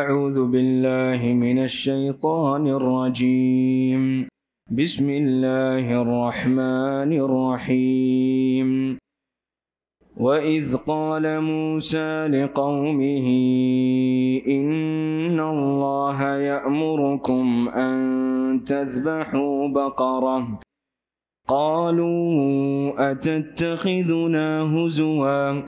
أعوذ بالله من الشيطان الرجيم بسم الله الرحمن الرحيم وإذ قال موسى لقومه إن الله يأمركم أن تذبحوا بقرة قالوا أتتخذنا هزواً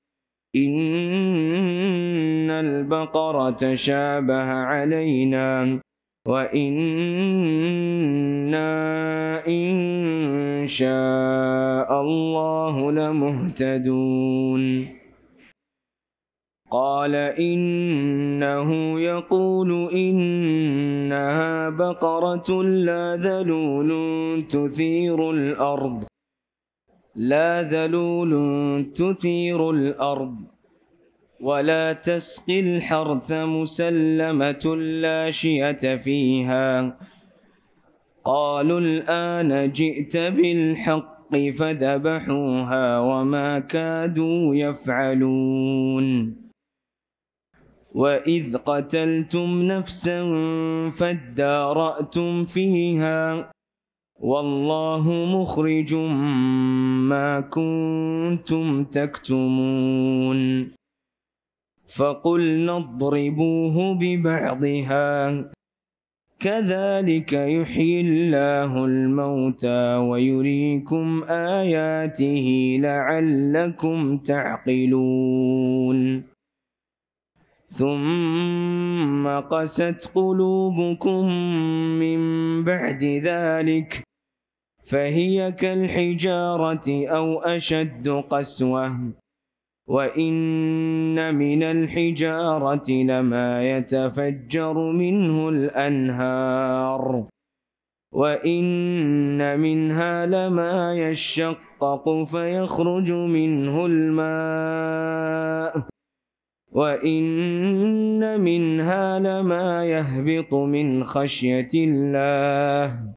إن البقرة تشابه علينا وإنا إن شاء الله لمهتدون قال إنه يقول إنها بقرة لا ذلول تثير الأرض لا ذلول تثير الأرض ولا تسقي الحرث مسلمة لا فيها قالوا الآن جئت بالحق فذبحوها وما كادوا يفعلون وإذ قتلتم نفسا فادارأتم فيها والله مخرج ما كنتم تكتمون فقلنا اضربوه ببعضها كذلك يحيي الله الموتى ويريكم آياته لعلكم تعقلون ثم قست قلوبكم من بعد ذلك فهي كالحجارة أو أشد قسوة وإن من الحجارة لما يتفجر منه الأنهار وإن منها لما يشقق فيخرج منه الماء وإن منها لما يهبط من خشية الله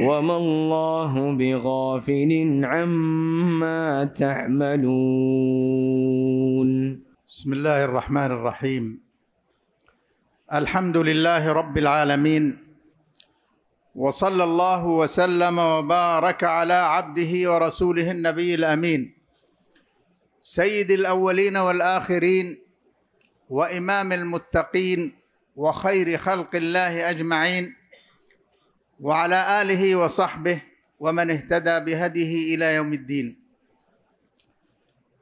وما الله بغافل عما تعملون بسم الله الرحمن الرحيم الحمد لله رب العالمين وصلى الله وسلم وبارك على عبده ورسوله النبي الامين سيد الاولين والاخرين وامام المتقين وخير خلق الله اجمعين وعلى اله وصحبه ومن اهتدى بهديه الى يوم الدين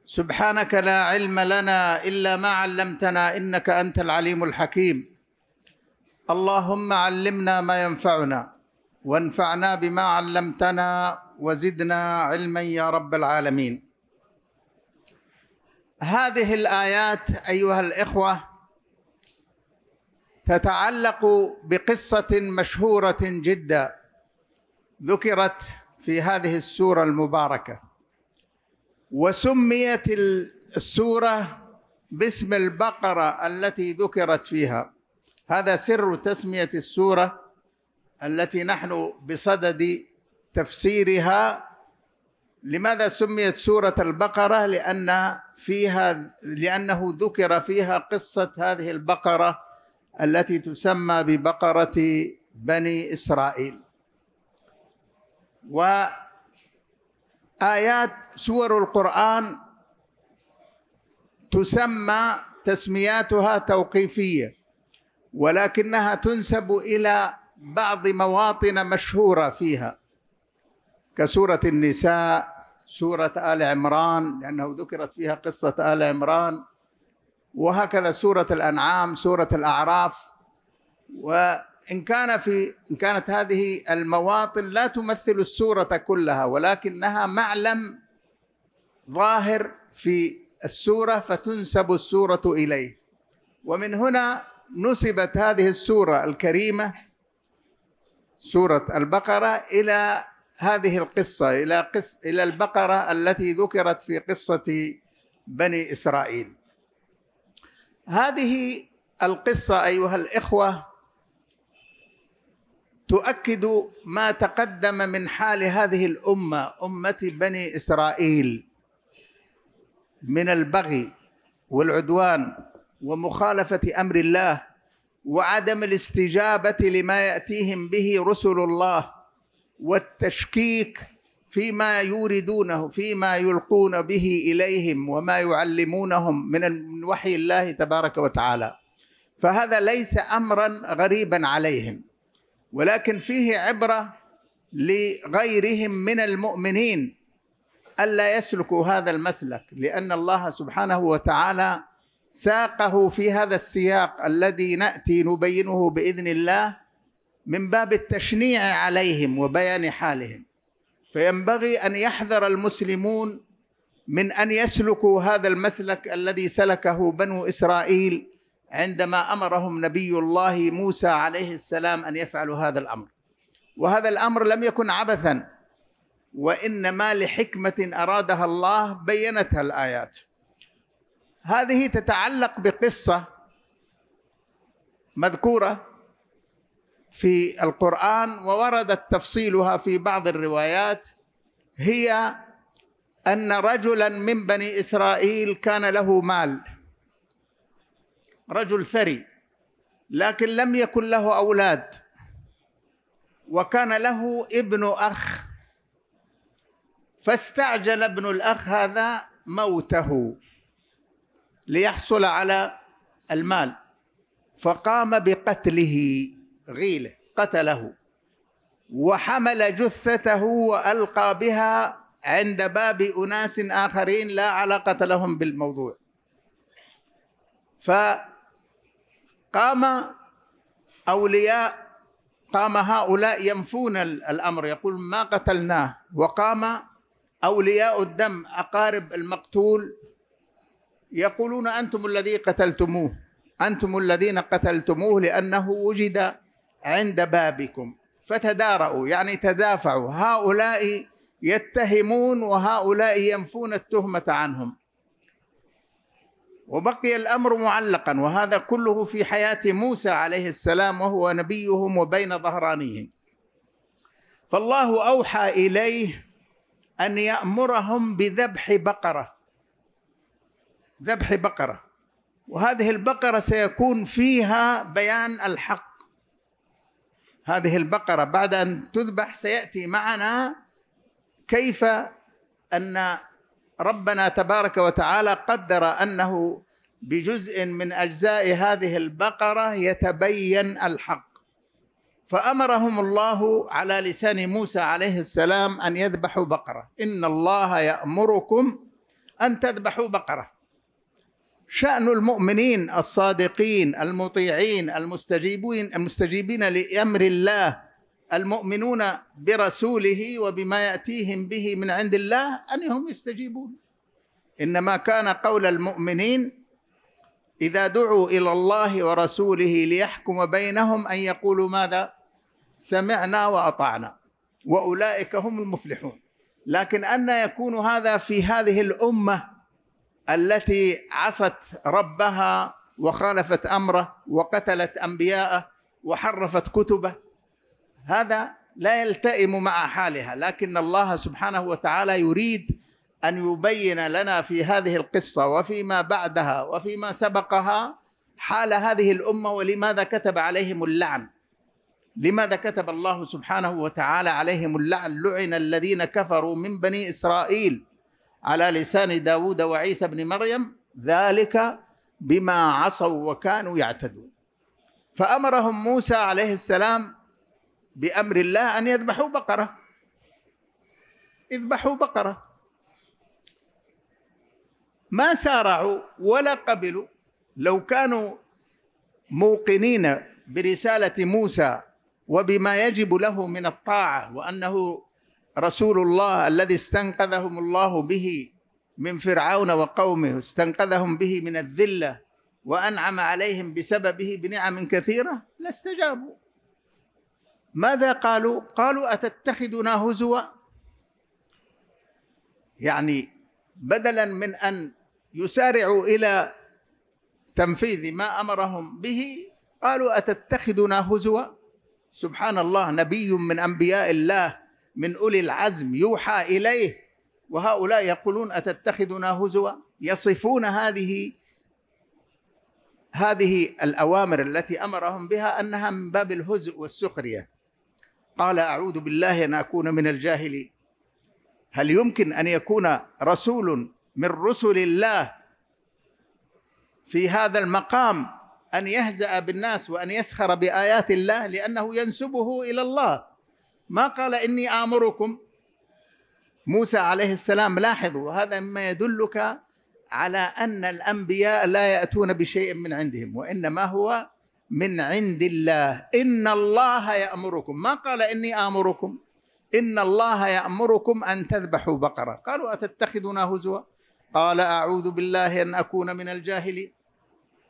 سبحانك لا علم لنا الا ما علمتنا انك انت العليم الحكيم اللهم علمنا ما ينفعنا وانفعنا بما علمتنا وزدنا علما يا رب العالمين هذه الايات ايها الاخوه تتعلق بقصه مشهوره جدا ذكرت في هذه السوره المباركه وسميت السوره باسم البقره التي ذكرت فيها هذا سر تسميه السوره التي نحن بصدد تفسيرها لماذا سميت سوره البقره لان فيها لانه ذكر فيها قصه هذه البقره التي تسمى ببقرة بني إسرائيل وآيات سور القرآن تسمى تسمياتها توقيفية ولكنها تنسب إلى بعض مواطن مشهورة فيها كسورة النساء سورة آل عمران لأنه ذكرت فيها قصة آل عمران وهكذا سورة الأنعام سورة الأعراف وإن كان في إن كانت هذه المواطن لا تمثل السورة كلها ولكنها معلم ظاهر في السورة فتنسب السورة إليه ومن هنا نسبت هذه السورة الكريمة سورة البقرة إلى هذه القصة إلى قص إلى البقرة التي ذكرت في قصة بني إسرائيل هذه القصه ايها الاخوه تؤكد ما تقدم من حال هذه الامه امه بني اسرائيل من البغي والعدوان ومخالفه امر الله وعدم الاستجابه لما ياتيهم به رسل الله والتشكيك فيما يوردونه فيما يلقون به اليهم وما يعلمونهم من وحي الله تبارك وتعالى فهذا ليس امرا غريبا عليهم ولكن فيه عبره لغيرهم من المؤمنين الا يسلكوا هذا المسلك لان الله سبحانه وتعالى ساقه في هذا السياق الذي ناتي نبينه باذن الله من باب التشنيع عليهم وبيان حالهم فينبغي ان يحذر المسلمون من ان يسلكوا هذا المسلك الذي سلكه بنو اسرائيل عندما امرهم نبي الله موسى عليه السلام ان يفعلوا هذا الامر وهذا الامر لم يكن عبثا وانما لحكمه ارادها الله بينتها الايات هذه تتعلق بقصه مذكوره في القران ووردت تفصيلها في بعض الروايات هي ان رجلا من بني اسرائيل كان له مال رجل ثري لكن لم يكن له اولاد وكان له ابن اخ فاستعجل ابن الاخ هذا موته ليحصل على المال فقام بقتله غيله قتله وحمل جثته والقى بها عند باب اناس اخرين لا علاقه لهم بالموضوع فقام اولياء قام هؤلاء ينفون الامر يقول ما قتلناه وقام اولياء الدم اقارب المقتول يقولون انتم الذي قتلتموه انتم الذين قتلتموه لانه وجد عند بابكم فتدارؤوا يعني تدافعوا هؤلاء يتهمون وهؤلاء ينفون التهمه عنهم وبقي الامر معلقا وهذا كله في حياه موسى عليه السلام وهو نبيهم وبين ظهرانيهم فالله اوحى اليه ان يامرهم بذبح بقره ذبح بقره وهذه البقره سيكون فيها بيان الحق هذه البقرة بعد أن تذبح سيأتي معنا كيف أن ربنا تبارك وتعالى قدر أنه بجزء من أجزاء هذه البقرة يتبين الحق فأمرهم الله على لسان موسى عليه السلام أن يذبحوا بقرة إن الله يأمركم أن تذبحوا بقرة شأن المؤمنين الصادقين المطيعين المستجيبين المستجيبين لأمر الله المؤمنون برسوله وبما يأتيهم به من عند الله أنهم يستجيبون إنما كان قول المؤمنين إذا دعوا إلى الله ورسوله ليحكم بينهم أن يقولوا ماذا سمعنا وأطعنا وأولئك هم المفلحون لكن أن يكون هذا في هذه الأمة التي عصت ربها وخالفت امره وقتلت انبياءه وحرفت كتبه هذا لا يلتئم مع حالها لكن الله سبحانه وتعالى يريد ان يبين لنا في هذه القصه وفيما بعدها وفيما سبقها حال هذه الامه ولماذا كتب عليهم اللعن لماذا كتب الله سبحانه وتعالى عليهم اللعن لعن الذين كفروا من بني اسرائيل على لسان داود وعيسى بن مريم ذلك بما عصوا وكانوا يعتدون فأمرهم موسى عليه السلام بأمر الله أن يذبحوا بقرة اذبحوا بقرة ما سارعوا ولا قبلوا لو كانوا موقنين برسالة موسى وبما يجب له من الطاعة وأنه رسول الله الذي استنقذهم الله به من فرعون وقومه استنقذهم به من الذله وانعم عليهم بسببه بنعم كثيره لاستجابوا ماذا قالوا قالوا اتتخذنا هزوا يعني بدلا من ان يسارعوا الى تنفيذ ما امرهم به قالوا اتتخذنا هزوا سبحان الله نبي من انبياء الله من أولي العزم يوحى إليه وهؤلاء يقولون أتتخذنا هزوا يصفون هذه هذه الأوامر التي أمرهم بها أنها من باب الهزء والسخرية قال أعوذ بالله أن أكون من الجاهلين هل يمكن أن يكون رسول من رسل الله في هذا المقام أن يهزأ بالناس وأن يسخر بآيات الله لأنه ينسبه إلى الله ما قال إني آمركم موسى عليه السلام لاحظوا هذا مما يدلك على أن الأنبياء لا يأتون بشيء من عندهم وإنما هو من عند الله إن الله يأمركم ما قال إني آمركم إن الله يأمركم أن تذبحوا بقرة قالوا أتتخذنا هزوا قال أعوذ بالله أن أكون من الجاهلين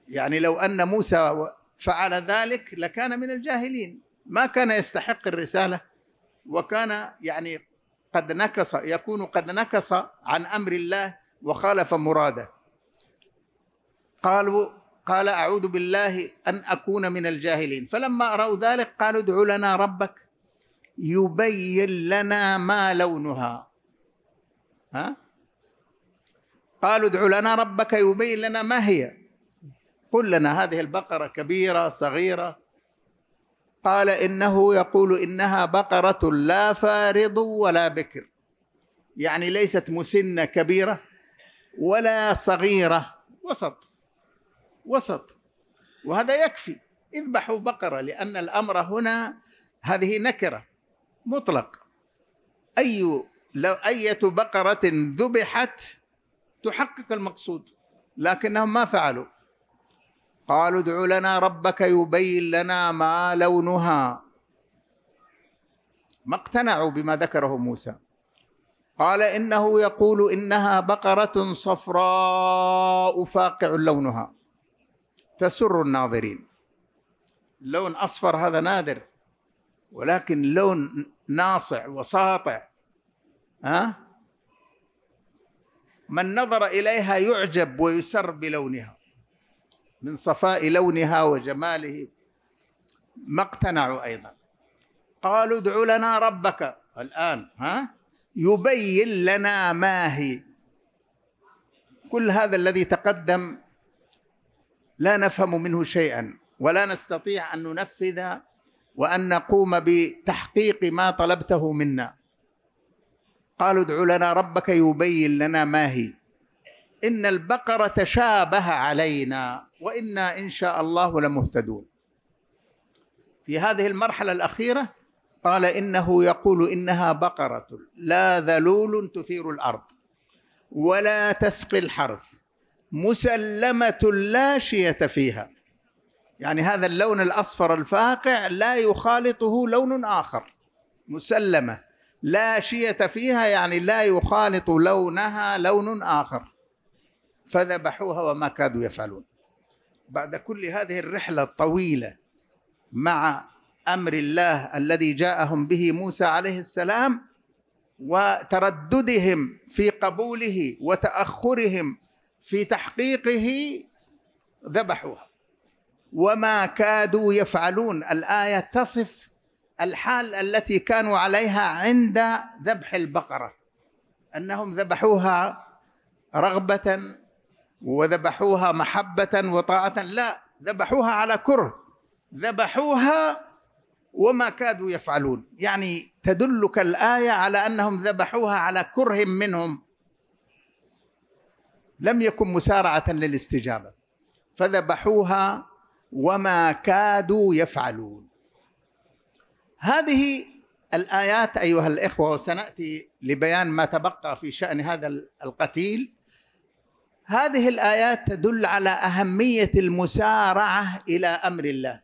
يعني لو أن موسى فعل ذلك لكان من الجاهلين ما كان يستحق الرسالة وكان يعني قد نكص يكون قد نكص عن امر الله وخالف مراده قالوا قال اعوذ بالله ان اكون من الجاهلين فلما راوا ذلك قالوا ادع لنا ربك يبين لنا ما لونها ها قالوا ادع لنا ربك يبين لنا ما هي قل لنا هذه البقره كبيره صغيره قال انه يقول انها بقره لا فارض ولا بكر يعني ليست مسنه كبيره ولا صغيره وسط وسط وهذا يكفي اذبحوا بقره لان الامر هنا هذه نكره مطلق اي لو اية بقرة ذبحت تحقق المقصود لكنهم ما فعلوا قالوا ادع لنا ربك يبين لنا ما لونها ما اقتنعوا بما ذكره موسى قال انه يقول انها بقره صفراء فاقع لونها تسر الناظرين لون اصفر هذا نادر ولكن لون ناصع وساطع ها من نظر اليها يعجب ويسر بلونها من صفاء لونها وجماله ما اقتنعوا ايضا قالوا ادع لنا ربك الان ها يبين لنا ما هي كل هذا الذي تقدم لا نفهم منه شيئا ولا نستطيع ان ننفذ وان نقوم بتحقيق ما طلبته منا قالوا ادع لنا ربك يبين لنا ما هي إن البقرة تشابه علينا وإنا إن شاء الله لمهتدون في هذه المرحلة الأخيرة قال إنه يقول إنها بقرة لا ذلول تثير الأرض ولا تسقي الحرث مسلمة لا شية فيها يعني هذا اللون الأصفر الفاقع لا يخالطه لون آخر مسلمة لا شية فيها يعني لا يخالط لونها لون آخر فذبحوها وما كادوا يفعلون بعد كل هذه الرحله الطويله مع امر الله الذي جاءهم به موسى عليه السلام وترددهم في قبوله وتاخرهم في تحقيقه ذبحوها وما كادوا يفعلون الايه تصف الحال التي كانوا عليها عند ذبح البقره انهم ذبحوها رغبه وذبحوها محبة وطاعة لا ذبحوها على كره ذبحوها وما كادوا يفعلون يعني تدلك الآية على أنهم ذبحوها على كره منهم لم يكن مسارعة للاستجابة فذبحوها وما كادوا يفعلون هذه الآيات أيها الإخوة وسنأتي لبيان ما تبقى في شأن هذا القتيل هذه الايات تدل على اهميه المسارعه الى امر الله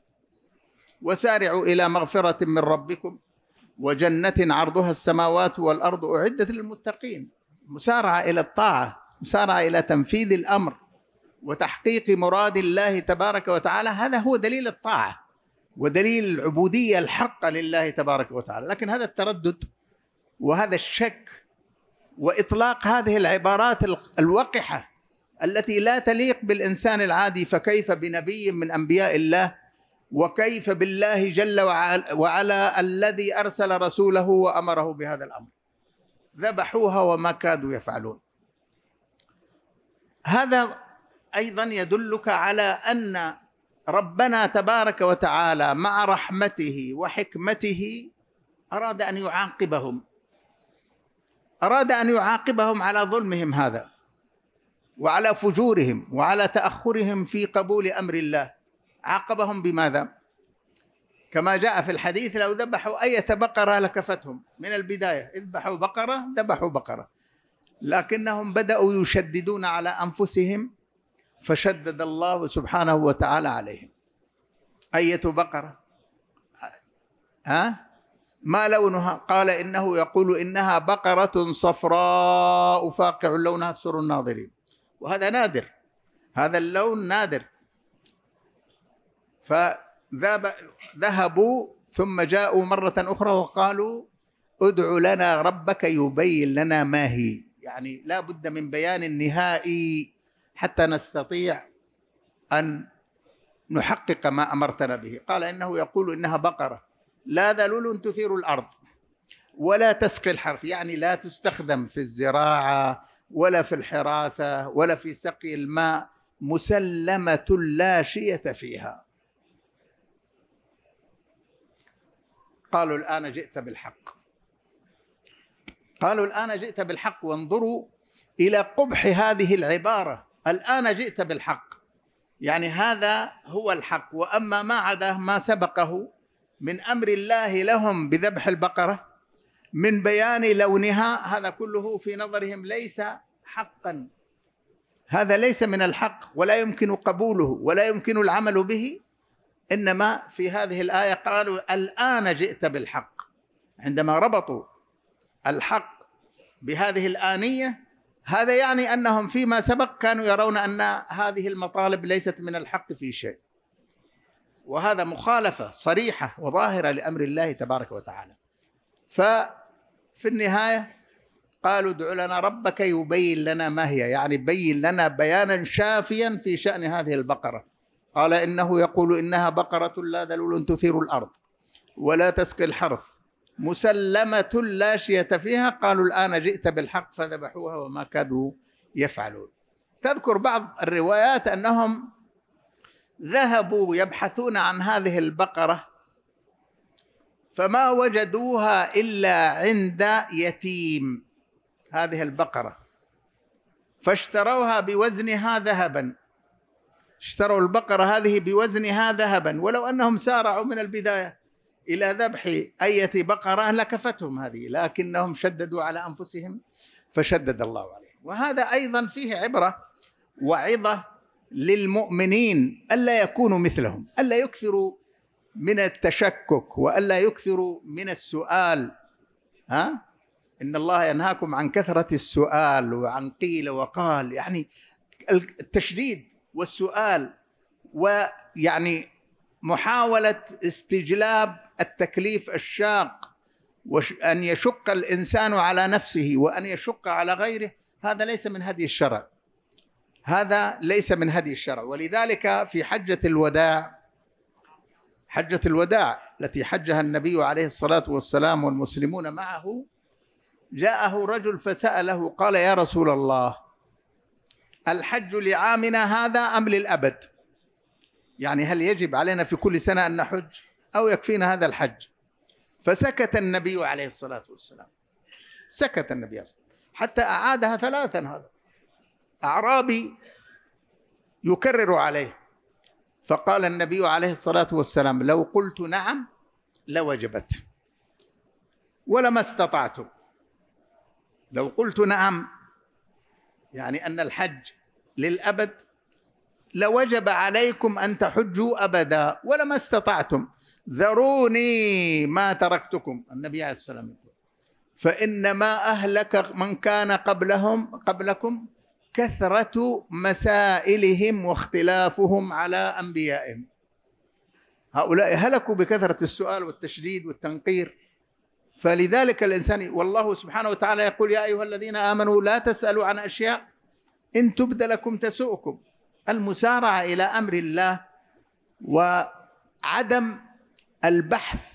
وسارعوا الى مغفره من ربكم وجنه عرضها السماوات والارض اعدت للمتقين مسارعه الى الطاعه مسارعه الى تنفيذ الامر وتحقيق مراد الله تبارك وتعالى هذا هو دليل الطاعه ودليل العبوديه الحقه لله تبارك وتعالى لكن هذا التردد وهذا الشك واطلاق هذه العبارات الوقحه التي لا تليق بالانسان العادي فكيف بنبي من انبياء الله وكيف بالله جل وعلا الذي ارسل رسوله وامره بهذا الامر ذبحوها وما كادوا يفعلون هذا ايضا يدلك على ان ربنا تبارك وتعالى مع رحمته وحكمته اراد ان يعاقبهم اراد ان يعاقبهم على ظلمهم هذا وعلى فجورهم وعلى تاخرهم في قبول امر الله عاقبهم بماذا كما جاء في الحديث لو ذبحوا ايه بقره لكفتهم من البدايه اذبحوا بقره ذبحوا بقره لكنهم بداوا يشددون على انفسهم فشدد الله سبحانه وتعالى عليهم ايه بقره ها ما لونها قال انه يقول انها بقره صفراء فاقع لونها سر الناظرين وهذا نادر هذا اللون نادر فذهبوا ذهبوا ثم جاءوا مرة أخرى وقالوا ادع لنا ربك يبين لنا ما هي يعني لا بد من بيان نهائي حتى نستطيع أن نحقق ما أمرتنا به قال إنه يقول إنها بقرة لا ذلول تثير الأرض ولا تسقي الحرث يعني لا تستخدم في الزراعة ولا في الحراثه ولا في سقي الماء مسلمه لا شيه فيها قالوا الان جئت بالحق قالوا الان جئت بالحق وانظروا الى قبح هذه العباره الان جئت بالحق يعني هذا هو الحق واما ما عداه ما سبقه من امر الله لهم بذبح البقره من بيان لونها هذا كله في نظرهم ليس حقا هذا ليس من الحق ولا يمكن قبوله ولا يمكن العمل به انما في هذه الايه قالوا الان جئت بالحق عندما ربطوا الحق بهذه الانيه هذا يعني انهم فيما سبق كانوا يرون ان هذه المطالب ليست من الحق في شيء وهذا مخالفه صريحه وظاهره لامر الله تبارك وتعالى ف في النهايه قالوا ادع لنا ربك يبين لنا ما هي يعني بين لنا بيانا شافيا في شان هذه البقره قال انه يقول انها بقره لا ذلول تثير الارض ولا تسقي الحرث مسلمه لا شيه فيها قالوا الان جئت بالحق فذبحوها وما كادوا يفعلون تذكر بعض الروايات انهم ذهبوا يبحثون عن هذه البقره فما وجدوها الا عند يتيم هذه البقره فاشتروها بوزنها ذهبا اشتروا البقره هذه بوزنها ذهبا ولو انهم سارعوا من البدايه الى ذبح اية بقره لكفتهم هذه لكنهم شددوا على انفسهم فشدد الله عليهم وهذا ايضا فيه عبره وعظه للمؤمنين الا يكونوا مثلهم الا يكثروا من التشكك والا يكثروا من السؤال ها ان الله ينهاكم عن كثره السؤال وعن قيل وقال يعني التشديد والسؤال ويعني محاوله استجلاب التكليف الشاق وان يشق الانسان على نفسه وان يشق على غيره هذا ليس من هدي الشرع هذا ليس من هدي الشرع ولذلك في حجه الوداع حجة الوداع التي حجها النبي عليه الصلاة والسلام والمسلمون معه جاءه رجل فسأله قال يا رسول الله الحج لعامنا هذا أم للأبد يعني هل يجب علينا في كل سنة أن نحج أو يكفينا هذا الحج فسكت النبي عليه الصلاة والسلام سكت النبي عليه الصلاة والسلام حتى أعادها ثلاثا هذا أعرابي يكرر عليه فقال النبي عليه الصلاة والسلام لو قلت نعم لوجبت ولما استطعت لو قلت نعم يعني أن الحج للأبد لوجب عليكم أن تحجوا أبدا ولما استطعتم ذروني ما تركتكم النبي عليه الصلاة والسلام يقول فإنما أهلك من كان قبلهم قبلكم كثرة مسائلهم واختلافهم على أنبيائهم هؤلاء هلكوا بكثرة السؤال والتشديد والتنقير فلذلك الإنسان والله سبحانه وتعالى يقول يا أيها الذين آمنوا لا تسألوا عن أشياء إن تبد لكم تسؤكم المسارعة إلى أمر الله وعدم البحث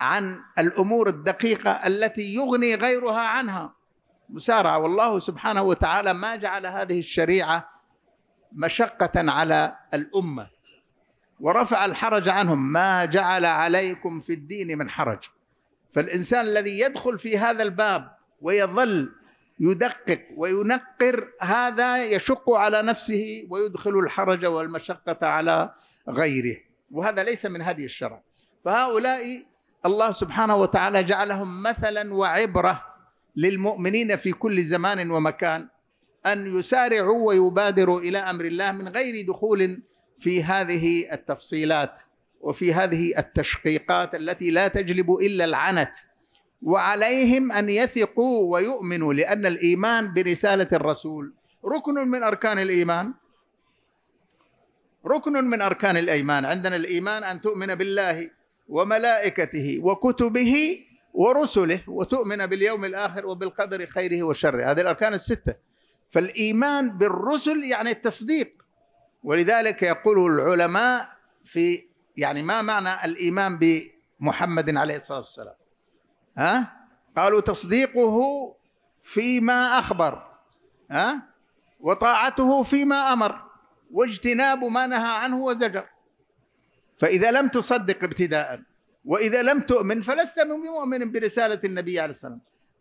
عن الأمور الدقيقة التي يغني غيرها عنها مسارعة والله سبحانه وتعالى ما جعل هذه الشريعة مشقة على الأمة ورفع الحرج عنهم ما جعل عليكم في الدين من حرج فالإنسان الذي يدخل في هذا الباب ويظل يدقق وينقر هذا يشق على نفسه ويدخل الحرج والمشقة على غيره وهذا ليس من هذه الشرع فهؤلاء الله سبحانه وتعالى جعلهم مثلا وعبره للمؤمنين في كل زمان ومكان ان يسارعوا ويبادروا الى امر الله من غير دخول في هذه التفصيلات وفي هذه التشقيقات التي لا تجلب الا العنت وعليهم ان يثقوا ويؤمنوا لان الايمان برساله الرسول ركن من اركان الايمان ركن من اركان الايمان عندنا الايمان ان تؤمن بالله وملائكته وكتبه ورسله وتؤمن باليوم الآخر وبالقدر خيره وشره هذه الأركان الستة فالإيمان بالرسل يعني التصديق ولذلك يقول العلماء في يعني ما معنى الإيمان بمحمد عليه الصلاة والسلام ها قالوا تصديقه فيما أخبر ها وطاعته فيما أمر واجتناب ما نهى عنه وزجر فإذا لم تصدق ابتداءً وإذا لم تؤمن فلست بمؤمن برسالة النبي عليه السلام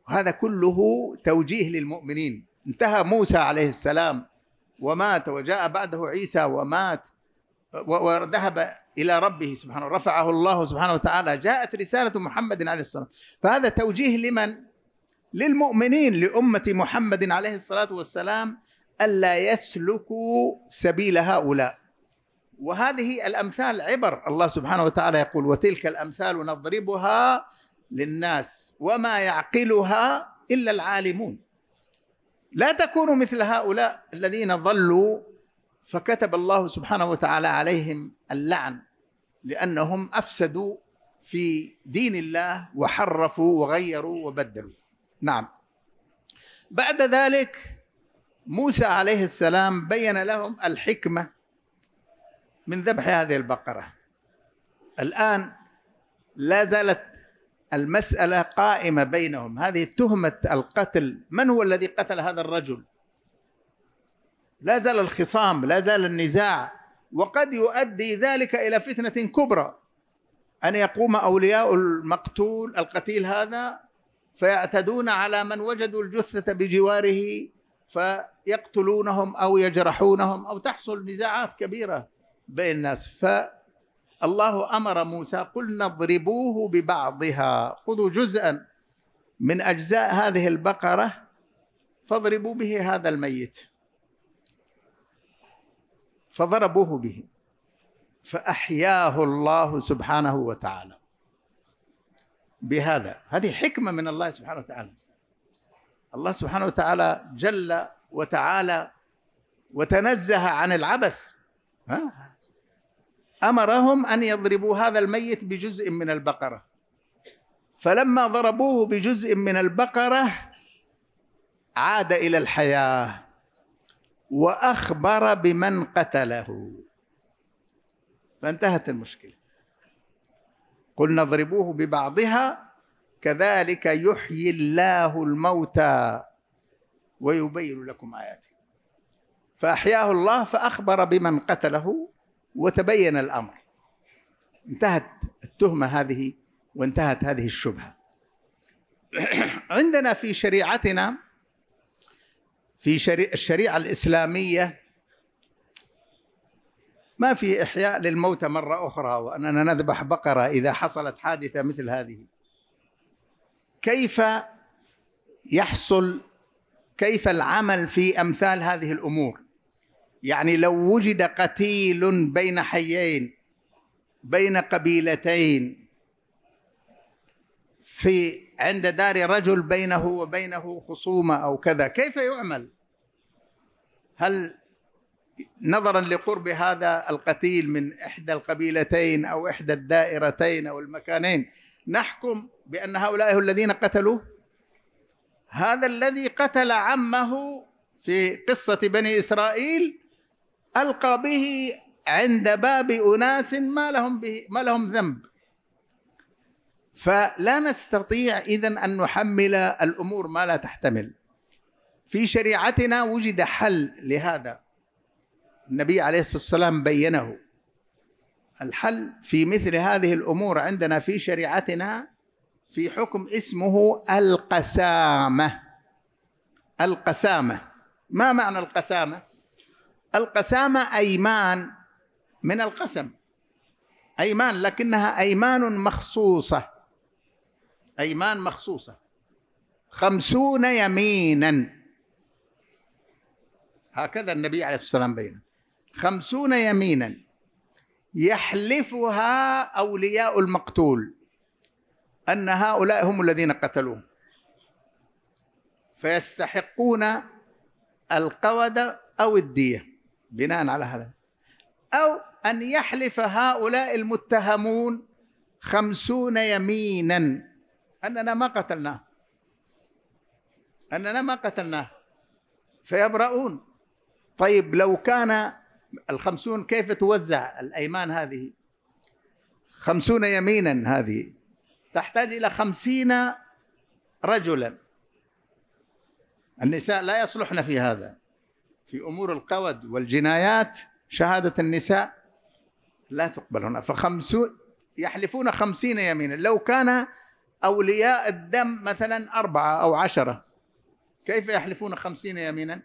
وهذا كله توجيه للمؤمنين انتهى موسى عليه السلام ومات وجاء بعده عيسى ومات وذهب إلى ربه سبحانه رفعه الله سبحانه وتعالى جاءت رسالة محمد عليه السلام فهذا توجيه لمن؟ للمؤمنين لأمة محمد عليه الصلاة والسلام ألا يسلكوا سبيل هؤلاء وهذه الامثال عبر الله سبحانه وتعالى يقول وتلك الامثال نضربها للناس وما يعقلها الا العالمون لا تكونوا مثل هؤلاء الذين ضلوا فكتب الله سبحانه وتعالى عليهم اللعن لانهم افسدوا في دين الله وحرفوا وغيروا وبدلوا نعم بعد ذلك موسى عليه السلام بين لهم الحكمه من ذبح هذه البقرة الآن لا زالت المسألة قائمة بينهم هذه تهمة القتل من هو الذي قتل هذا الرجل لا زال الخصام لا زال النزاع وقد يؤدي ذلك إلى فتنة كبرى أن يقوم أولياء المقتول القتيل هذا فيعتدون على من وجدوا الجثة بجواره فيقتلونهم أو يجرحونهم أو تحصل نزاعات كبيرة بين الناس فالله امر موسى قلنا اضربوه ببعضها خذوا جزءا من اجزاء هذه البقره فاضربوا به هذا الميت فضربوه به فاحياه الله سبحانه وتعالى بهذا هذه حكمه من الله سبحانه وتعالى الله سبحانه وتعالى جل وتعالى وتنزه عن العبث ها امرهم ان يضربوا هذا الميت بجزء من البقره فلما ضربوه بجزء من البقره عاد الى الحياه واخبر بمن قتله فانتهت المشكله قلنا اضربوه ببعضها كذلك يحيي الله الموتى ويبين لكم اياته فاحياه الله فاخبر بمن قتله وتبين الامر انتهت التهمه هذه وانتهت هذه الشبهه عندنا في شريعتنا في الشريعه الاسلاميه ما في إحياء للموتى مرة أخرى وأننا نذبح بقرة إذا حصلت حادثة مثل هذه كيف يحصل كيف العمل في أمثال هذه الأمور يعني لو وجد قتيل بين حيين بين قبيلتين في عند دار رجل بينه وبينه خصومه او كذا كيف يعمل؟ هل نظرا لقرب هذا القتيل من احدى القبيلتين او احدى الدائرتين او المكانين نحكم بان هؤلاء الذين قتلوه هذا الذي قتل عمه في قصه بني اسرائيل القى به عند باب اناس ما لهم به ما لهم ذنب فلا نستطيع اذا ان نحمل الامور ما لا تحتمل في شريعتنا وجد حل لهذا النبي عليه الصلاه والسلام بينه الحل في مثل هذه الامور عندنا في شريعتنا في حكم اسمه القسامه القسامه ما معنى القسامه القسامة أيمان من القسم أيمان لكنها أيمان مخصوصة أيمان مخصوصة خمسون يمينا هكذا النبي عليه الصلاة والسلام بين خمسون يمينا يحلفها أولياء المقتول أن هؤلاء هم الذين قتلوه فيستحقون القود أو الدية بناء على هذا أو أن يحلف هؤلاء المتهمون خمسون يمينا أننا ما قتلناه أننا ما قتلناه فيبرؤون طيب لو كان الخمسون كيف توزع الأيمان هذه خمسون يمينا هذه تحتاج إلى خمسين رجلا النساء لا يصلحن في هذا في أمور القود والجنايات شهادة النساء لا تقبل هنا فخمسون يحلفون خمسين يمينا لو كان أولياء الدم مثلا أربعة أو عشرة كيف يحلفون خمسين يمينا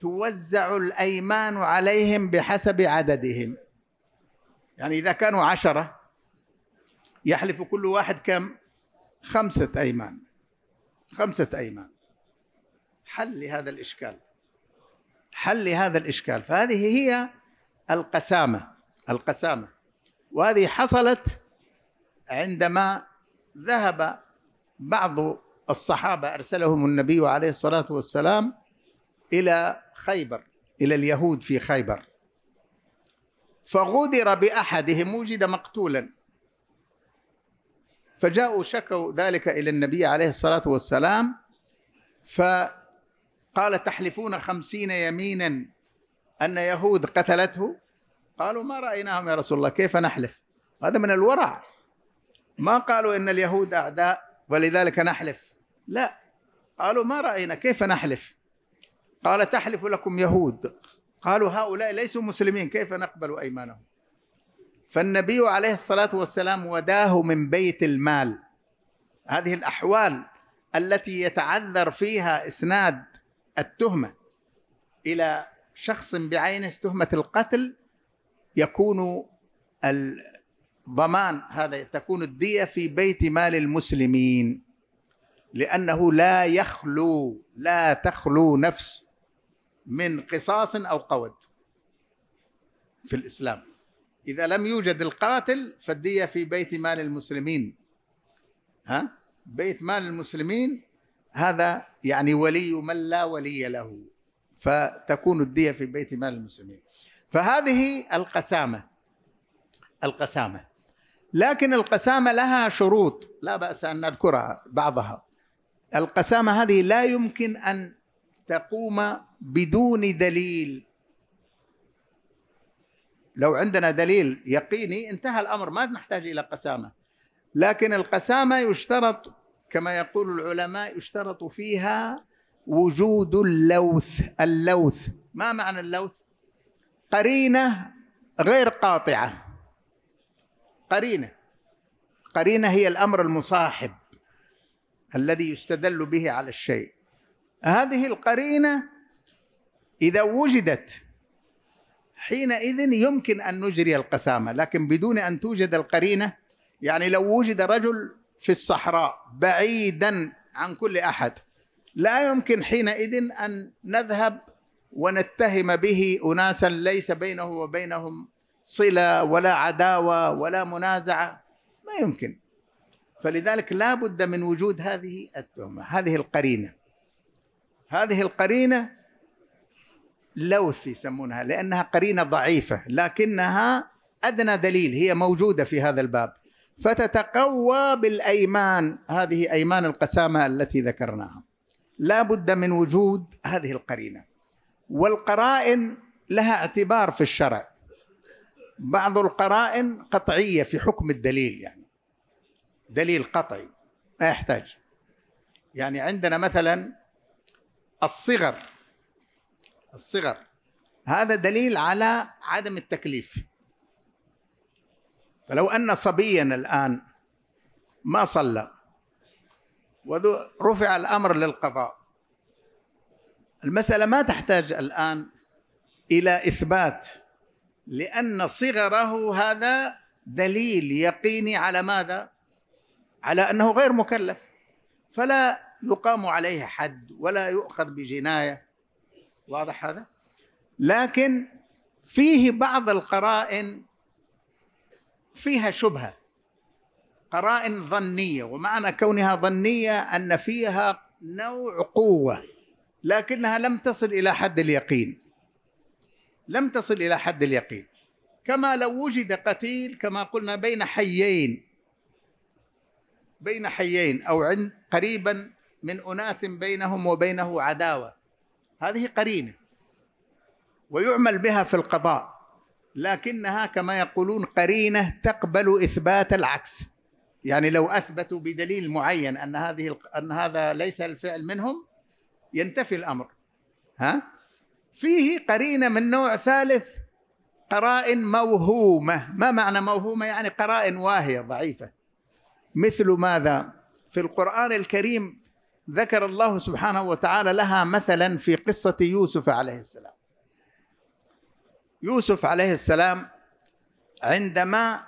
توزع الأيمان عليهم بحسب عددهم يعني إذا كانوا عشرة يحلف كل واحد كم خمسة أيمان خمسة أيمان حل لهذا الإشكال حل لهذا الإشكال فهذه هي القسامة القسامة وهذه حصلت عندما ذهب بعض الصحابة أرسلهم النبي عليه الصلاة والسلام إلى خيبر إلى اليهود في خيبر فغدر بأحدهم وجد مقتولا فجاءوا شكوا ذلك إلى النبي عليه الصلاة والسلام ف قال تحلفون خمسين يمينا أن يهود قتلته قالوا ما رأيناهم يا رسول الله كيف نحلف هذا من الورع ما قالوا إن اليهود أعداء ولذلك نحلف لا قالوا ما رأينا كيف نحلف قال تحلف لكم يهود قالوا هؤلاء ليسوا مسلمين كيف نقبل أيمانهم فالنبي عليه الصلاة والسلام وداه من بيت المال هذه الأحوال التي يتعذر فيها إسناد التهمه الى شخص بعينه تهمه القتل يكون الضمان هذا تكون الديه في بيت مال المسلمين لانه لا يخلو لا تخلو نفس من قصاص او قود في الاسلام اذا لم يوجد القاتل فالديه في بيت مال المسلمين ها بيت مال المسلمين هذا يعني ولي من لا ولي له فتكون الدية في بيت مال المسلمين فهذه القسامة القسامة لكن القسامة لها شروط لا بأس أن نذكرها بعضها القسامة هذه لا يمكن أن تقوم بدون دليل لو عندنا دليل يقيني انتهى الأمر ما نحتاج إلى قسامة لكن القسامة يشترط كما يقول العلماء يشترط فيها وجود اللوث اللوث ما معنى اللوث قرينه غير قاطعه قرينه قرينه هي الامر المصاحب الذي يستدل به على الشيء هذه القرينه اذا وجدت حينئذ يمكن ان نجري القسامه لكن بدون ان توجد القرينه يعني لو وجد رجل في الصحراء بعيدا عن كل احد لا يمكن حينئذ ان نذهب ونتهم به اناسا ليس بينه وبينهم صله ولا عداوه ولا منازعه ما يمكن فلذلك لا بد من وجود هذه التهمه هذه القرينه هذه القرينه لوث يسمونها لانها قرينه ضعيفه لكنها ادنى دليل هي موجوده في هذا الباب فتتقوى بالايمان هذه ايمان القسامه التي ذكرناها لا بد من وجود هذه القرينه والقرائن لها اعتبار في الشرع بعض القرائن قطعيه في حكم الدليل يعني دليل قطعي ما يحتاج يعني عندنا مثلا الصغر الصغر هذا دليل على عدم التكليف فلو أن صبيا الآن ما صلى ورفع الأمر للقضاء المسألة ما تحتاج الآن إلى إثبات لأن صغره هذا دليل يقيني على ماذا؟ على أنه غير مكلف فلا يقام عليه حد ولا يؤخذ بجناية واضح هذا؟ لكن فيه بعض القرائن فيها شبهه قرائن ظنيه ومعنى كونها ظنيه ان فيها نوع قوه لكنها لم تصل الى حد اليقين لم تصل الى حد اليقين كما لو وجد قتيل كما قلنا بين حيين بين حيين او عند قريبا من اناس بينهم وبينه عداوه هذه قرينه ويعمل بها في القضاء لكنها كما يقولون قرينه تقبل اثبات العكس يعني لو اثبتوا بدليل معين ان هذه ان هذا ليس الفعل منهم ينتفي الامر ها فيه قرينه من نوع ثالث قرائن موهومه ما معنى موهومه يعني قرائن واهيه ضعيفه مثل ماذا في القران الكريم ذكر الله سبحانه وتعالى لها مثلا في قصه يوسف عليه السلام يوسف عليه السلام عندما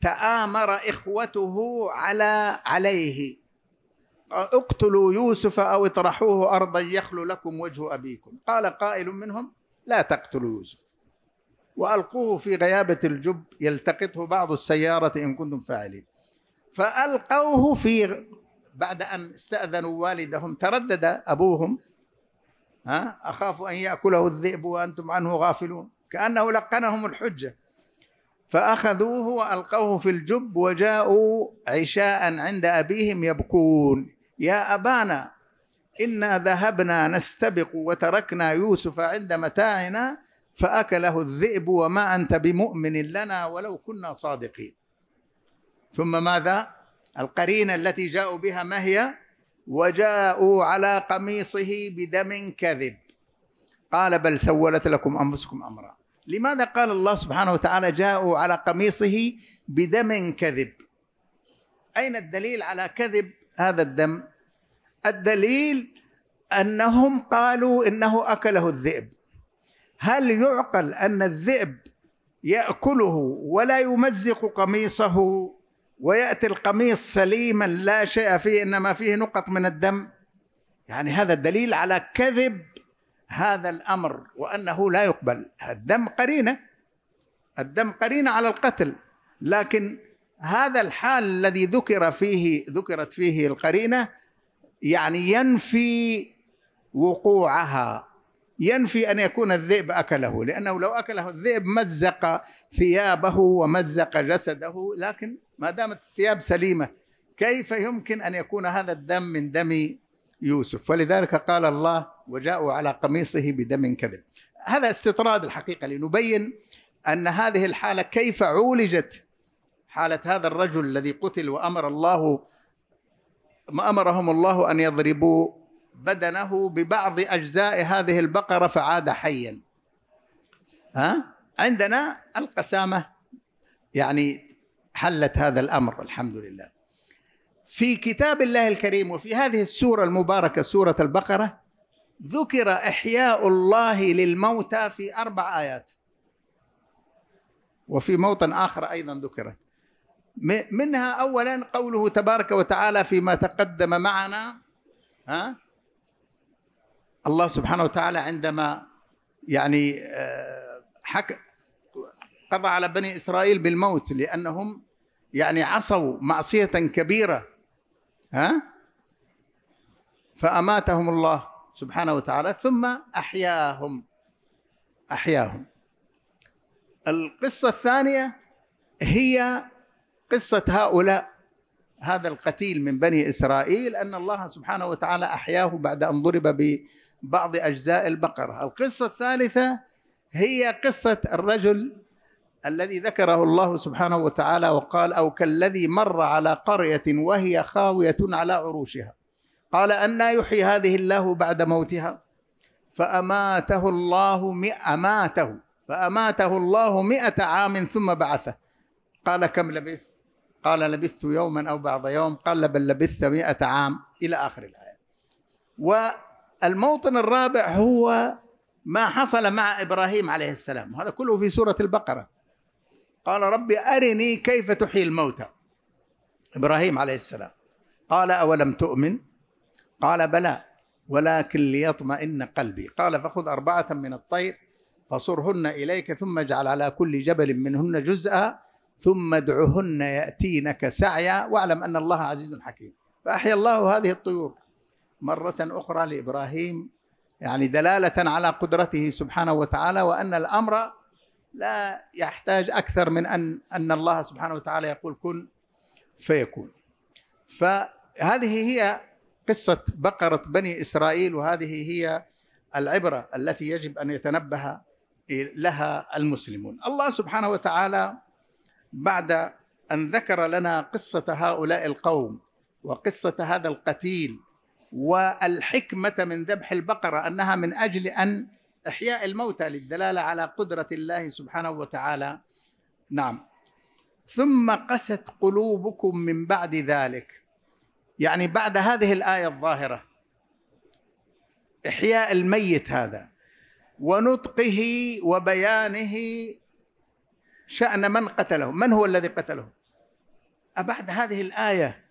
تآمر إخوته على عليه اقتلوا يوسف أو اطرحوه أرضا يخلو لكم وجه أبيكم قال قائل منهم لا تقتلوا يوسف وألقوه في غيابة الجب يلتقطه بعض السيارة إن كنتم فاعلين فألقوه في بعد أن استأذنوا والدهم تردد أبوهم ها أخاف أن يأكله الذئب وأنتم عنه غافلون كأنه لقنهم الحجة فأخذوه وألقوه في الجب وجاءوا عشاء عند أبيهم يبكون يا أبانا إنا ذهبنا نستبق وتركنا يوسف عند متاعنا فأكله الذئب وما أنت بمؤمن لنا ولو كنا صادقين ثم ماذا القرينة التي جاءوا بها ما هي وجاءوا على قميصه بدم كذب قال بل سولت لكم أنفسكم أمرا لماذا قال الله سبحانه وتعالى جاءوا على قميصه بدم كذب أين الدليل على كذب هذا الدم الدليل أنهم قالوا إنه أكله الذئب هل يعقل أن الذئب يأكله ولا يمزق قميصه ويأتي القميص سليما لا شيء فيه إنما فيه نقط من الدم يعني هذا الدليل على كذب هذا الامر وانه لا يقبل الدم قرينه الدم قرينه على القتل لكن هذا الحال الذي ذكر فيه ذكرت فيه القرينه يعني ينفي وقوعها ينفي ان يكون الذئب اكله لانه لو اكله الذئب مزق ثيابه ومزق جسده لكن ما دامت الثياب سليمه كيف يمكن ان يكون هذا الدم من دم يوسف ولذلك قال الله وجاءوا على قميصه بدم كذب هذا استطراد الحقيقة لنبين أن هذه الحالة كيف عولجت حالة هذا الرجل الذي قتل وأمر الله ما أمرهم الله أن يضربوا بدنه ببعض أجزاء هذه البقرة فعاد حيا ها عندنا القسامة يعني حلت هذا الأمر الحمد لله في كتاب الله الكريم وفي هذه السوره المباركه سوره البقره ذكر احياء الله للموتى في اربع ايات وفي موطن اخر ايضا ذكرت منها اولا قوله تبارك وتعالى فيما تقدم معنا ها الله سبحانه وتعالى عندما يعني آه، حك قضى على بني اسرائيل بالموت لانهم يعني عصوا معصيه كبيره ها فأماتهم الله سبحانه وتعالى ثم أحياهم أحياهم القصة الثانية هي قصة هؤلاء هذا القتيل من بني إسرائيل أن الله سبحانه وتعالى أحياه بعد أن ضرب ببعض أجزاء البقرة القصة الثالثة هي قصة الرجل الذي ذكره الله سبحانه وتعالى وقال او كالذي مر على قريه وهي خاويه على عروشها قال أنا يحيي هذه الله بعد موتها فأماته الله مئة أماته فأماته الله مئة عام ثم بعثه قال كم لبثت قال لبثت يوما أو بعض يوم قال بل لبثت مئة عام إلى آخر الآية والموطن الرابع هو ما حصل مع إبراهيم عليه السلام هذا كله في سورة البقرة قال ربي أرني كيف تحيي الموتى إبراهيم عليه السلام قال أولم تؤمن قال بلى ولكن ليطمئن قلبي قال فخذ أربعة من الطير فصرهن إليك ثم اجعل على كل جبل منهن جزءا ثم ادعهن يأتينك سعيا واعلم أن الله عزيز حكيم فأحيا الله هذه الطيور مرة أخرى لإبراهيم يعني دلالة على قدرته سبحانه وتعالى وأن الأمر لا يحتاج اكثر من ان ان الله سبحانه وتعالى يقول كن فيكون. فهذه هي قصه بقره بني اسرائيل وهذه هي العبره التي يجب ان يتنبه لها المسلمون. الله سبحانه وتعالى بعد ان ذكر لنا قصه هؤلاء القوم وقصه هذا القتيل والحكمه من ذبح البقره انها من اجل ان إحياء الموتى للدلالة على قدرة الله سبحانه وتعالى نعم ثم قست قلوبكم من بعد ذلك يعني بعد هذه الآية الظاهرة إحياء الميت هذا ونطقه وبيانه شأن من قتله من هو الذي قتله أبعد هذه الآية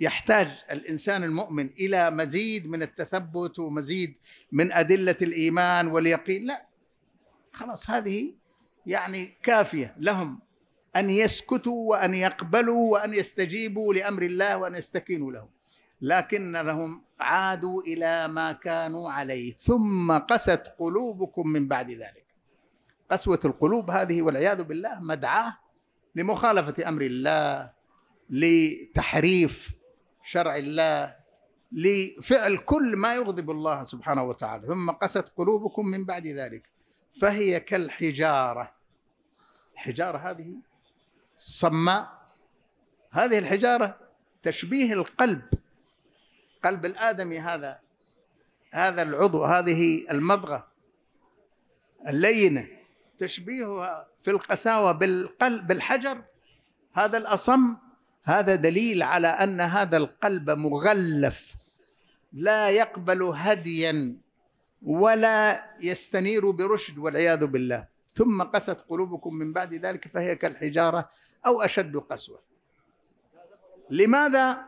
يحتاج الانسان المؤمن الى مزيد من التثبت ومزيد من ادله الايمان واليقين لا خلاص هذه يعني كافيه لهم ان يسكتوا وان يقبلوا وان يستجيبوا لامر الله وان يستكينوا له لكنهم عادوا الى ما كانوا عليه ثم قست قلوبكم من بعد ذلك قسوه القلوب هذه والعياذ بالله مدعاه لمخالفه امر الله لتحريف شرع الله لفعل كل ما يغضب الله سبحانه وتعالى ثم قست قلوبكم من بعد ذلك فهي كالحجارة الحجارة هذه صماء هذه الحجارة تشبيه القلب قلب الآدمي هذا هذا العضو هذه المضغة اللينة تشبيهها في القساوة بالقلب بالحجر هذا الأصم هذا دليل على ان هذا القلب مغلف لا يقبل هديا ولا يستنير برشد والعياذ بالله ثم قست قلوبكم من بعد ذلك فهي كالحجاره او اشد قسوه لماذا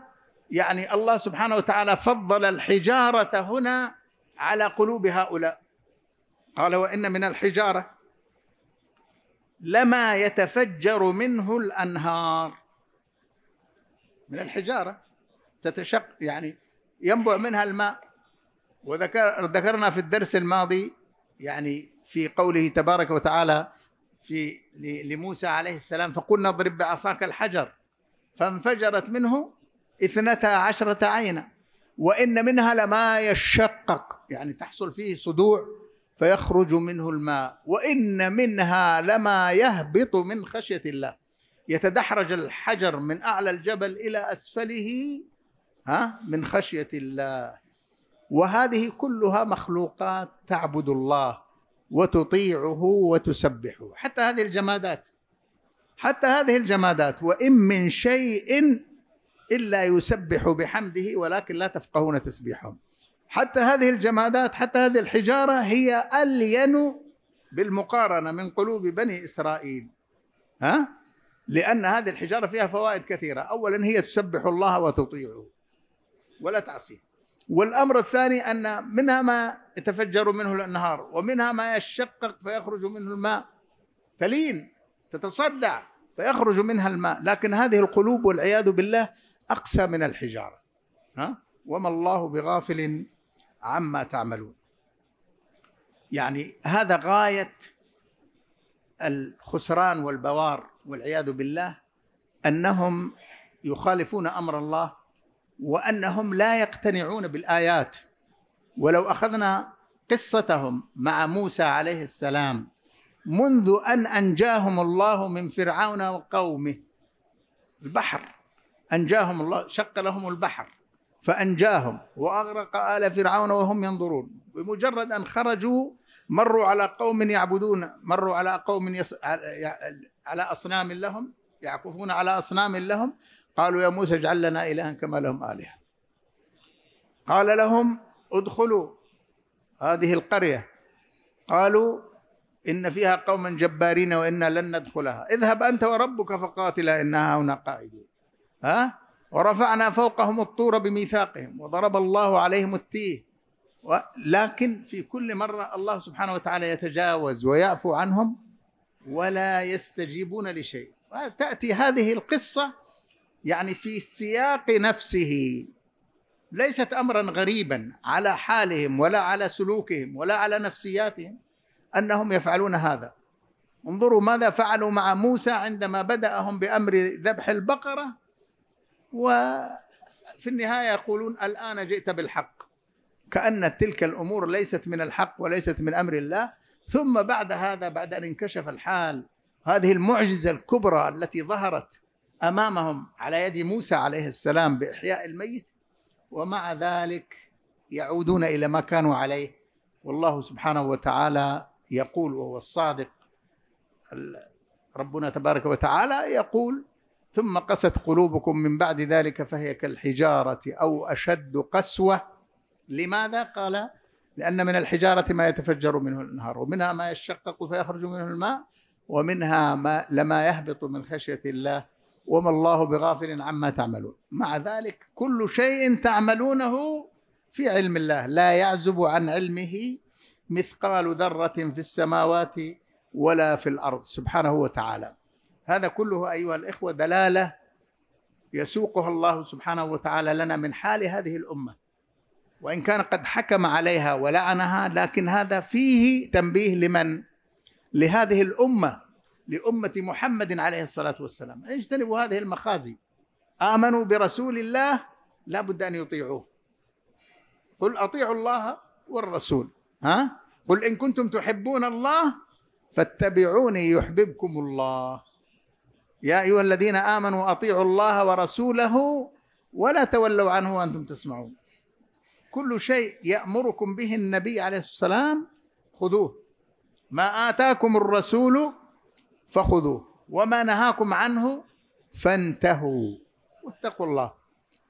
يعني الله سبحانه وتعالى فضل الحجاره هنا على قلوب هؤلاء قال وان من الحجاره لما يتفجر منه الانهار من الحجارة تتشق يعني ينبع منها الماء وذكر ذكرنا في الدرس الماضي يعني في قوله تبارك وتعالى في لموسى عليه السلام فقلنا اضرب بعصاك الحجر فانفجرت منه اثنتا عشرة عينا وإن منها لما يشقق يعني تحصل فيه صدوع فيخرج منه الماء وإن منها لما يهبط من خشية الله يتدحرج الحجر من اعلى الجبل الى اسفله ها من خشيه الله وهذه كلها مخلوقات تعبد الله وتطيعه وتسبحه حتى هذه الجمادات حتى هذه الجمادات وان من شيء الا يسبح بحمده ولكن لا تفقهون تسبيحهم حتى هذه الجمادات حتى هذه الحجاره هي الين بالمقارنه من قلوب بني اسرائيل ها لأن هذه الحجارة فيها فوائد كثيرة أولا هي تسبح الله وتطيعه ولا تعصيه والأمر الثاني أن منها ما يتفجر منه الأنهار ومنها ما يشقق فيخرج منه الماء تلين تتصدع فيخرج منها الماء لكن هذه القلوب والعياذ بالله أقسى من الحجارة ها؟ وما الله بغافل عما تعملون يعني هذا غاية الخسران والبوار والعياذ بالله انهم يخالفون امر الله وانهم لا يقتنعون بالايات ولو اخذنا قصتهم مع موسى عليه السلام منذ ان انجاهم الله من فرعون وقومه البحر انجاهم الله شق لهم البحر فأنجاهم وأغرق آل فرعون وهم ينظرون بمجرد أن خرجوا مروا على قوم يعبدون مروا على قوم يص... على أصنام لهم يعكفون على أصنام لهم قالوا يا موسى اجعل لنا إلها كما لهم آلهة قال لهم ادخلوا هذه القرية قالوا إن فيها قوما جبارين وإنا لن ندخلها اذهب أنت وربك فقاتلا إنها هنا قائدون ها ورفعنا فوقهم الطور بميثاقهم وضرب الله عليهم التيه ولكن في كل مرة الله سبحانه وتعالى يتجاوز ويعفو عنهم ولا يستجيبون لشيء تأتي هذه القصة يعني في السياق نفسه ليست أمرا غريبا على حالهم ولا على سلوكهم ولا على نفسياتهم أنهم يفعلون هذا انظروا ماذا فعلوا مع موسى عندما بدأهم بأمر ذبح البقرة وفي النهايه يقولون الان جئت بالحق كان تلك الامور ليست من الحق وليست من امر الله ثم بعد هذا بعد ان انكشف الحال هذه المعجزه الكبرى التي ظهرت امامهم على يد موسى عليه السلام باحياء الميت ومع ذلك يعودون الى ما كانوا عليه والله سبحانه وتعالى يقول وهو الصادق ربنا تبارك وتعالى يقول ثم قست قلوبكم من بعد ذلك فهي كالحجارة أو أشد قسوة لماذا؟ قال لأن من الحجارة ما يتفجر منه الأنهار ومنها ما يشقق فيخرج منه الماء ومنها ما لما يهبط من خشية الله وما الله بغافل عما تعملون مع ذلك كل شيء تعملونه في علم الله لا يعزب عن علمه مثقال ذرة في السماوات ولا في الأرض سبحانه وتعالى هذا كله ايها الاخوه دلاله يسوقها الله سبحانه وتعالى لنا من حال هذه الامه وان كان قد حكم عليها ولعنها لكن هذا فيه تنبيه لمن لهذه الامه لامه محمد عليه الصلاه والسلام اجتنبوا هذه المخازي امنوا برسول الله لا بد ان يطيعوه قل اطيعوا الله والرسول ها قل ان كنتم تحبون الله فاتبعوني يحببكم الله يا أيها الذين آمنوا أطيعوا الله ورسوله ولا تولوا عنه وأنتم تسمعون كل شيء يأمركم به النبي عليه الصلاة والسلام خذوه ما آتاكم الرسول فخذوه وما نهاكم عنه فانتهوا واتقوا الله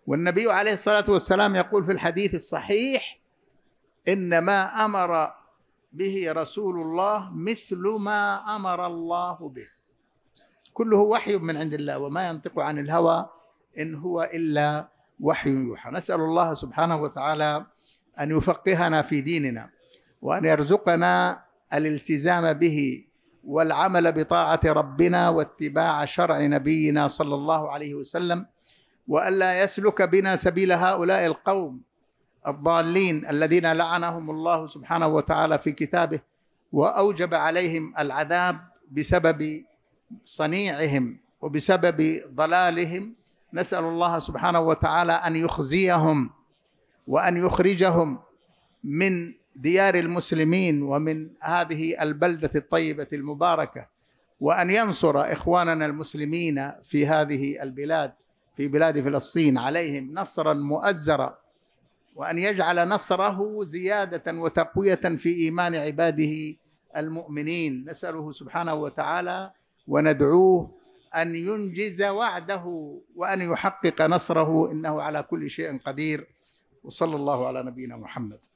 والنبي عليه الصلاة والسلام يقول في الحديث الصحيح إنما أمر به رسول الله مثل ما أمر الله به كله وحي من عند الله وما ينطق عن الهوى إن هو إلا وحي يوحى نسأل الله سبحانه وتعالى أن يفقهنا في ديننا وأن يرزقنا الالتزام به والعمل بطاعة ربنا واتباع شرع نبينا صلى الله عليه وسلم وألا يسلك بنا سبيل هؤلاء القوم الضالين الذين لعنهم الله سبحانه وتعالى في كتابه وأوجب عليهم العذاب بسبب صنيعهم وبسبب ضلالهم نسال الله سبحانه وتعالى ان يخزيهم وان يخرجهم من ديار المسلمين ومن هذه البلده الطيبه المباركه وان ينصر اخواننا المسلمين في هذه البلاد في بلاد فلسطين عليهم نصرا مؤزرا وان يجعل نصره زياده وتقويه في ايمان عباده المؤمنين نساله سبحانه وتعالى وندعوه ان ينجز وعده وان يحقق نصره انه على كل شيء قدير وصلى الله على نبينا محمد